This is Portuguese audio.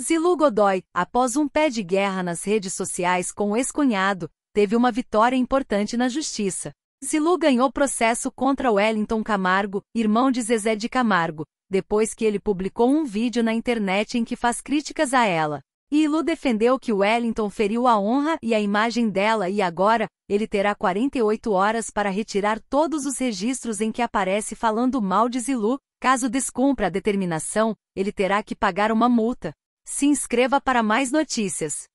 Zilu Godoy, após um pé de guerra nas redes sociais com o ex-cunhado, teve uma vitória importante na justiça. Zilu ganhou processo contra Wellington Camargo, irmão de Zezé de Camargo, depois que ele publicou um vídeo na internet em que faz críticas a ela. E Ilu defendeu que Wellington feriu a honra e a imagem dela e agora, ele terá 48 horas para retirar todos os registros em que aparece falando mal de Zilu, caso descumpra a determinação, ele terá que pagar uma multa. Se inscreva para mais notícias.